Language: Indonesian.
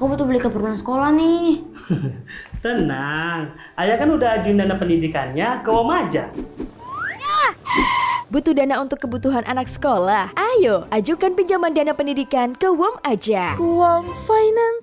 aku butuh beli keperluan sekolah nih. Tenang, ayah kan udah ajuin dana pendidikannya ke Om aja. Butuh dana untuk kebutuhan anak sekolah? Ayo, ajukan pinjaman dana pendidikan ke WOM aja. WOM Finance.